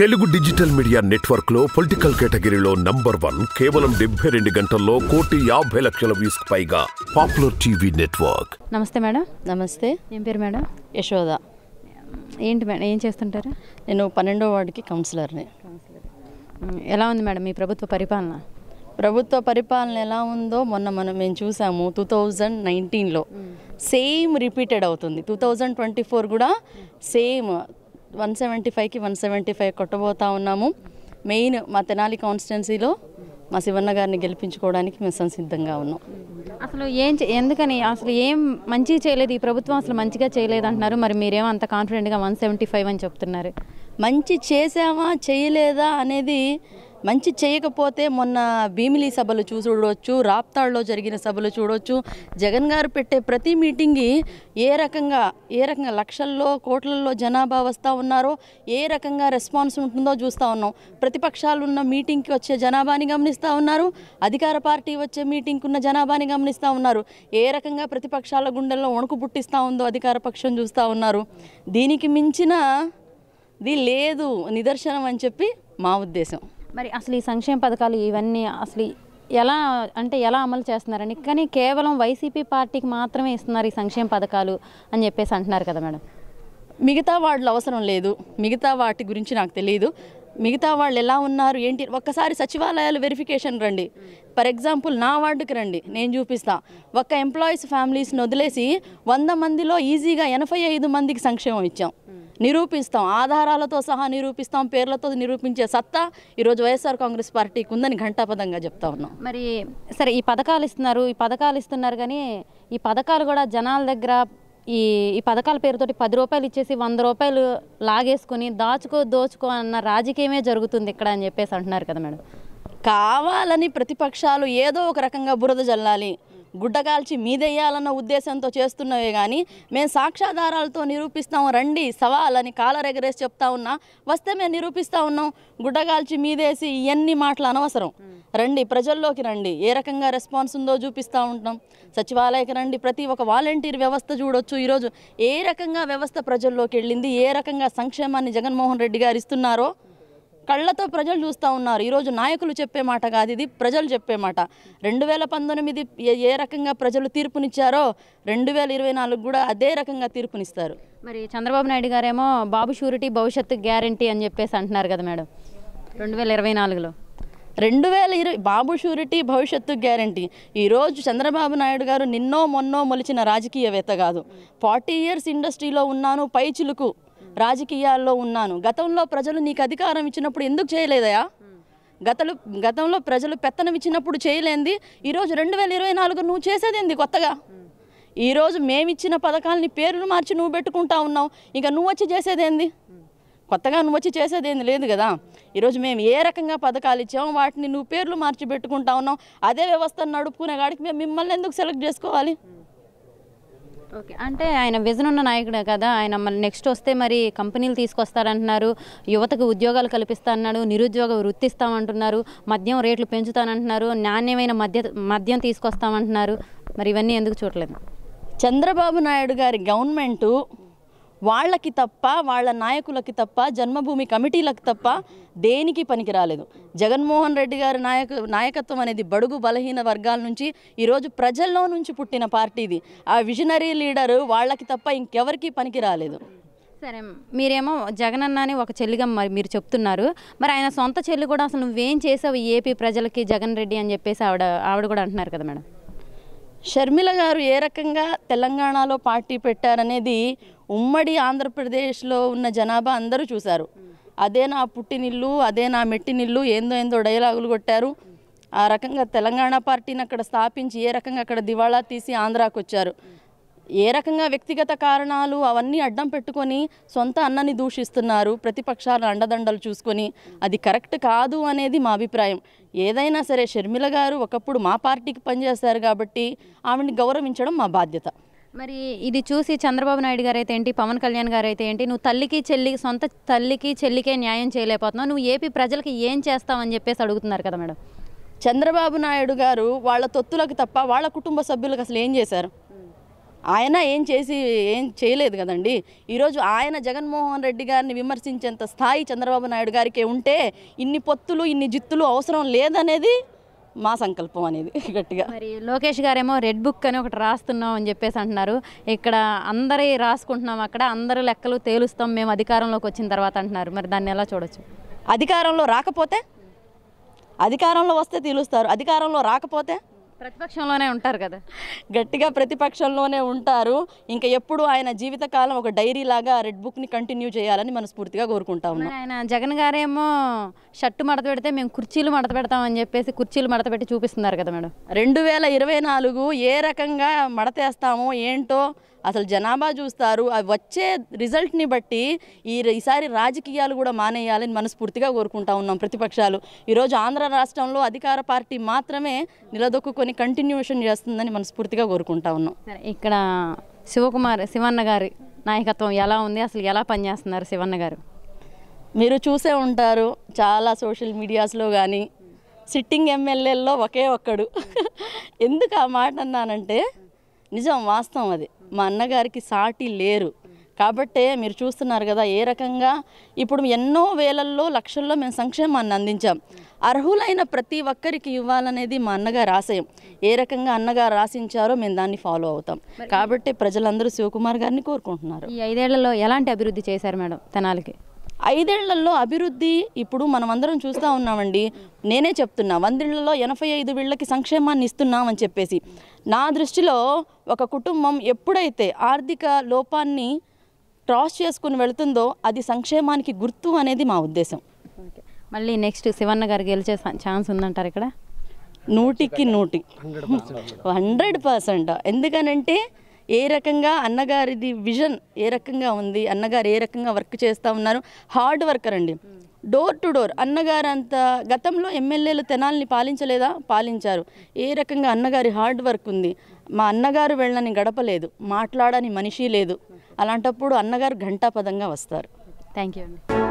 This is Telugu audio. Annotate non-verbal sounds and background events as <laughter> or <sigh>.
తెలుగు డిజిటల్ మీడియా నెట్వర్క్ లో పొలిటికల్ కేటగిరీలో నంబర్ వన్ కేవలం డెబ్బై రెండు గంటల్లో కోటి యాభై లక్షల వ్యూస్ పైగా పాపులర్ టీవీ నెట్వర్క్ నమస్తే మేడం నమస్తే ఏం పేరు మేడం యశోద ఏంటి మేడం ఏం చేస్తుంటారు నేను పన్నెండో వార్డుకి కౌన్సిలర్ని ఎలా ఉంది మేడం మీ ప్రభుత్వ పరిపాలన ప్రభుత్వ పరిపాలన ఎలా ఉందో మొన్న మనం మేము చూసాము టూ థౌజండ్ నైన్టీన్లో సేమ్ రిపీటెడ్ అవుతుంది టూ థౌజండ్ ట్వంటీ ఫోర్ కూడా సేమ్ వన్ సెవెంటీ ఫైవ్కి వన్ సెవెంటీ ఫైవ్ కొట్టబోతా ఉన్నాము మెయిన్ మా తెనాలి కాన్స్టిట్యున్సీలో మా శివన్న గారిని గెలిపించుకోవడానికి మేము సంసిద్ధంగా ఉన్నాం అసలు ఏం ఎందుకని అసలు ఏం మంచిగా చేయలేదు ఈ ప్రభుత్వం అసలు మంచిగా చేయలేదు అంటున్నారు మరి మీరేమో అంత కాన్ఫిడెంట్గా వన్ సెవెంటీ ఫైవ్ అని చెప్తున్నారు మంచి చేసామా చేయలేదా అనేది మంచి చేయకపోతే మొన్న భీమిలీ సభలు చూడవచ్చు రాప్తాళ్లో జరిగిన సభలు చూడవచ్చు జగన్ గారు పెట్టే ప్రతి మీటింగ్కి ఏ రకంగా ఏ రకంగా లక్షల్లో కోట్లల్లో జనాభా వస్తూ ఉన్నారో ఏ రకంగా రెస్పాన్స్ ఉంటుందో చూస్తూ ఉన్నాం ప్రతిపక్షాలు ఉన్న మీటింగ్కి వచ్చే జనాభాని గమనిస్తూ ఉన్నారు అధికార పార్టీ వచ్చే మీటింగ్కి ఉన్న జనాభాని గమనిస్తూ ఉన్నారు ఏ రకంగా ప్రతిపక్షాల గుండెల్లో వణుకు పుట్టిస్తూ ఉందో అధికార పక్షం చూస్తూ ఉన్నారు దీనికి మించిన ఇది లేదు నిదర్శనం అని చెప్పి మా ఉద్దేశం మరి అసలు ఈ సంక్షేమ పథకాలు ఇవన్నీ అసలు ఎలా అంటే ఎలా అమలు చేస్తున్నారని కానీ కేవలం వైసీపీ పార్టీకి మాత్రమే ఇస్తున్నారు ఈ సంక్షేమ పథకాలు అని చెప్పేసి అంటున్నారు కదా మేడం మిగతా వాళ్ళు అవసరం లేదు మిగతా వాటి గురించి నాకు తెలియదు మిగతా వాళ్ళు ఎలా ఉన్నారు ఏంటి ఒక్కసారి సచివాలయాలు వెరిఫికేషన్ రండి ఫర్ ఎగ్జాంపుల్ నా వార్డుకి రండి నేను చూపిస్తా ఒక్క ఎంప్లాయీస్ ఫ్యామిలీస్ని వదిలేసి వంద మందిలో ఈజీగా ఎనభై ఐదు మందికి సంక్షేమం ఇచ్చాం నిరూపిస్తాం ఆధారాలతో సహా నిరూపిస్తాం పేర్లతో నిరూపించే సత్తా ఈరోజు వైఎస్ఆర్ కాంగ్రెస్ పార్టీకి ఉందని ఘంటాపదంగా చెప్తా ఉన్నాం మరి సరే ఈ పథకాలు ఇస్తున్నారు ఈ పథకాలు ఇస్తున్నారు కానీ ఈ పథకాలు కూడా జనాల దగ్గర ఈ ఈ పథకాల పేరుతోటి పది రూపాయలు ఇచ్చేసి వంద రూపాయలు లాగేసుకుని దాచుకో దోచుకో అన్న రాజకీయమే జరుగుతుంది ఇక్కడ అని చెప్పేసి అంటున్నారు కదా మేడం కావాలని ప్రతిపక్షాలు ఏదో ఒక రకంగా బురద జల్లాలి గుడ్డగాల్చి మీదెయ్యాలన్న ఉద్దేశంతో చేస్తున్నవే కానీ మేము సాక్ష్యాధారాలతో నిరూపిస్తాం రండి సవాల్ అని కాలరెగరేసి చెప్తా ఉన్నా వస్తే మేము నిరూపిస్తూ ఉన్నాం గుడ్డగాల్చి మీదేసి ఇవన్నీ మాటలు అనవసరం రండి ప్రజల్లోకి రండి ఏ రకంగా రెస్పాన్స్ ఉందో చూపిస్తూ ఉంటాం సచివాలయకి రండి ప్రతి ఒక్క వాలంటీర్ వ్యవస్థ చూడొచ్చు ఈరోజు ఏ రకంగా వ్యవస్థ ప్రజల్లోకి వెళ్ళింది ఏ రకంగా సంక్షేమాన్ని జగన్మోహన్ రెడ్డి గారు ఇస్తున్నారో కళ్ళతో ప్రజలు చూస్తూ ఉన్నారు ఈరోజు నాయకులు చెప్పే మాట కాదు ఇది ప్రజలు చెప్పే మాట రెండు వేల పంతొమ్మిది ఏ రకంగా ప్రజలు తీర్పునిచ్చారో రెండు వేల ఇరవై నాలుగు కూడా అదే రకంగా తీర్పునిస్తారు మరి చంద్రబాబు నాయుడు గారేమో బాబు షూరిటీ భవిష్యత్తు గ్యారంటీ అని చెప్పేసి అంటున్నారు కదా మేడం రెండు వేల ఇరవై నాలుగులో రెండు వేల ఇరవై బాబు షూరిటీ భవిష్యత్తు గ్యారంటీ ఈరోజు చంద్రబాబు నాయుడు గారు నిన్నో మొన్నో మొలిచిన రాజకీయవేత్త కాదు ఫార్టీ ఇయర్స్ ఇండస్ట్రీలో ఉన్నాను పై చిలుకు రాజకీయాల్లో ఉన్నాను గతంలో ప్రజలు నీకు అధికారం ఇచ్చినప్పుడు ఎందుకు చేయలేదయా గతలు గతంలో ప్రజలు పెత్తనం ఇచ్చినప్పుడు చేయలేంది ఈరోజు రెండు వేల ఇరవై నాలుగు నువ్వు చేసేదేంది కొత్తగా ఈరోజు మేమిచ్చిన పథకాలని పేర్లు మార్చి నువ్వు పెట్టుకుంటా ఉన్నావు ఇంకా నువ్వు వచ్చి చేసేదేంది కొత్తగా నువ్వు వచ్చి చేసేదేంది లేదు కదా ఈరోజు మేము ఏ రకంగా పథకాలు ఇచ్చాము వాటిని నువ్వు పేర్లు మార్చి పెట్టుకుంటా ఉన్నావు అదే వ్యవస్థను నడుపుకునే కాడికి మేము మిమ్మల్ని ఎందుకు సెలెక్ట్ చేసుకోవాలి ఓకే అంటే ఆయన విజన్ ఉన్న నాయకుడే కదా ఆయన మళ్ళీ నెక్స్ట్ వస్తే మరి కంపెనీలు తీసుకొస్తారంటున్నారు యువతకు ఉద్యోగాలు కల్పిస్తా అన్నాడు నిరుద్యోగ వృత్తిస్తామంటున్నారు మద్యం రేట్లు పెంచుతానంటున్నారు నాణ్యమైన మద్య మద్యం తీసుకొస్తామంటున్నారు మరి ఇవన్నీ ఎందుకు చూడలేదు చంద్రబాబు నాయుడు గారి గవర్నమెంటు వాళ్ళకి తప్ప వాళ్ళ నాయకులకి తప్ప జన్మభూమి కమిటీలకు తప్ప దేనికి పనికి రాలేదు జగన్మోహన్ రెడ్డి గారి నాయక నాయకత్వం అనేది బడుగు బలహీన వర్గాల నుంచి ఈరోజు ప్రజల్లో నుంచి పుట్టిన పార్టీ ఇది ఆ విజనరీ లీడర్ వాళ్ళకి తప్ప ఇంకెవరికి పనికి రాలేదు సరే మీరేమో జగన్ అన్నని ఒక చెల్లిగా మరి మీరు చెప్తున్నారు మరి ఆయన సొంత చెల్లి కూడా అసలు నువ్వేం చేసావు ఏపీ ప్రజలకి జగన్ రెడ్డి అని చెప్పేసి ఆవిడ ఆవిడ కూడా అంటున్నారు కదా మేడం షర్మిల గారు ఏ రకంగా తెలంగాణలో పార్టీ పెట్టారనేది ఉమ్మడి ఆంధ్రప్రదేశ్లో ఉన్న జనాభా అందరూ చూశారు అదే నా పుట్టినిల్లు అదే నా మెట్టినిల్లు ఏందో ఏందో డైలాగులు కొట్టారు ఆ రకంగా తెలంగాణ పార్టీని అక్కడ స్థాపించి ఏ రకంగా అక్కడ దివాళా తీసి ఆంధ్రాకు వచ్చారు ఏ రకంగా వ్యక్తిగత కారణాలు అవన్నీ అడ్డం పెట్టుకొని సొంత అన్నని దూషిస్తున్నారు ప్రతిపక్షాల అండదండలు చూసుకొని అది కరెక్ట్ కాదు అనేది మా అభిప్రాయం ఏదైనా సరే షర్మిల గారు ఒకప్పుడు మా పార్టీకి పనిచేశారు కాబట్టి ఆమెని గౌరవించడం మా బాధ్యత మరి ఇది చూసి చంద్రబాబు నాయుడు గారు అయితే ఏంటి పవన్ కళ్యాణ్ గారు అయితే ఏంటి నువ్వు తల్లికి చెల్లి సొంత తల్లికి చెల్లికే న్యాయం చేయలేకపోతున్నావు నువ్వు ఏపీ ప్రజలకి ఏం చేస్తావని చెప్పేసి అడుగుతున్నారు కదా మేడం చంద్రబాబు నాయుడు గారు వాళ్ళ తొత్తులకు తప్ప వాళ్ళ కుటుంబ సభ్యులకు అసలు ఏం చేశారు ఆయన ఏం చేసి ఏం చేయలేదు కదండి ఈరోజు ఆయన జగన్మోహన్ రెడ్డి గారిని విమర్శించేంత స్థాయి చంద్రబాబు నాయుడు గారికి ఉంటే ఇన్ని పొత్తులు ఇన్ని జిత్తులు అవసరం లేదనేది మా సంకల్పం అనేది గట్టిగా మరి లోకేష్ గారేమో రెడ్ బుక్ అని ఒకటి రాస్తున్నాం అని చెప్పేసి అంటున్నారు ఇక్కడ అందరి రాసుకుంటున్నాం అక్కడ అందరి లెక్కలు తేలుస్తాం మేము అధికారంలోకి వచ్చిన తర్వాత అంటున్నారు మరి దాన్ని ఎలా చూడొచ్చు అధికారంలో రాకపోతే అధికారంలో వస్తే తీలుస్తారు అధికారంలో రాకపోతే ప్రతిపక్షంలోనే ఉంటారు కదా గట్టిగా ప్రతిపక్షంలోనే ఉంటారు ఇంకా ఎప్పుడు ఆయన జీవితకాలం ఒక డైరీ లాగా రెడ్ బుక్ని కంటిన్యూ చేయాలని మనస్ఫూర్తిగా కోరుకుంటా ఉన్నాం ఆయన జగన్ గారేమో షర్టు మడత పెడితే మేము కుర్చీలు మడత పెడతామని చెప్పేసి కుర్చీలు మడత పెట్టి చూపిస్తున్నారు కదా మేడం రెండు వేల ఇరవై నాలుగు ఏ రకంగా మడతేస్తామో ఏంటో అసలు జనాభా చూస్తారు అవి వచ్చే రిజల్ట్ని బట్టి ఈ ఈసారి రాజకీయాలు కూడా మానేయాలని మనస్ఫూర్తిగా కోరుకుంటా ఉన్నాం ప్రతిపక్షాలు ఈరోజు ఆంధ్ర రాష్ట్రంలో అధికార పార్టీ మాత్రమే నిలదొక్కుని కంటిన్యూషన్ చేస్తుందని మనస్ఫూర్తిగా కోరుకుంటా ఉన్నాం ఇక్కడ శివకుమార్ శివన్న గారి నాయకత్వం ఎలా ఉంది అసలు ఎలా పనిచేస్తున్నారు శివన్న గారు మీరు చూసే ఉంటారు చాలా సోషల్ మీడియాస్లో కానీ సిట్టింగ్ ఎమ్మెల్యేల్లో ఒకే ఒక్కడు <laughs> ఎందుకు ఆ మాట అన్నానంటే నిజం వాస్తవం అది మా అన్నగారికి సాటి లేరు కాబట్టే మీరు చూస్తున్నారు కదా ఏ రకంగా ఇప్పుడు ఎన్నో వేలల్లో లక్షల్లో మేము సంక్షేమాన్ని అందించాం అర్హులైన ప్రతి ఒక్కరికి ఇవ్వాలనేది మా అన్నగారు ఆశయం ఏ రకంగా అన్నగారు రాసించారో మేము దాన్ని ఫాలో అవుతాం కాబట్టి ప్రజలందరూ శివకుమార్ గారిని కోరుకుంటున్నారు ఈ ఐదేళ్లలో ఎలాంటి అభివృద్ధి చేశారు మేడం తెనాలికి ఐదేళ్లలో అభివృద్ధి ఇప్పుడు మనం అందరం చూస్తూ ఉన్నామండి నేనే చెప్తున్నా వందేళ్లలో ఎనభై ఐదు వీళ్ళకి సంక్షేమాన్ని ఇస్తున్నామని చెప్పేసి నా దృష్టిలో ఒక కుటుంబం ఎప్పుడైతే ఆర్థిక లోపాన్ని క్రాస్ చేసుకుని వెళుతుందో అది సంక్షేమానికి గుర్తు అనేది మా ఉద్దేశం మళ్ళీ నెక్స్ట్ శివన్న గారు గెలిచే ఛాన్స్ ఉందంటారు ఇక్కడ నూటికి నూటి హండ్రెడ్ పర్సెంట్ ఎందుకనంటే ఏ రకంగా అన్నగారిది విజన్ ఏ రకంగా ఉంది అన్నగారు ఏ రకంగా వర్క్ చేస్తూ ఉన్నారు హార్డ్ వర్కర్ అండి డోర్ టు డోర్ అన్నగారు అంత గతంలో ఎమ్మెల్యేలు తెనాల్ని పాలించలేదా పాలించారు ఏ రకంగా అన్నగారి హార్డ్ వర్క్ ఉంది మా అన్నగారు వెళ్ళని గడపలేదు మాట్లాడని మనిషి లేదు అలాంటప్పుడు అన్నగారు ఘంటాపదంగా వస్తారు థ్యాంక్ యూ అండి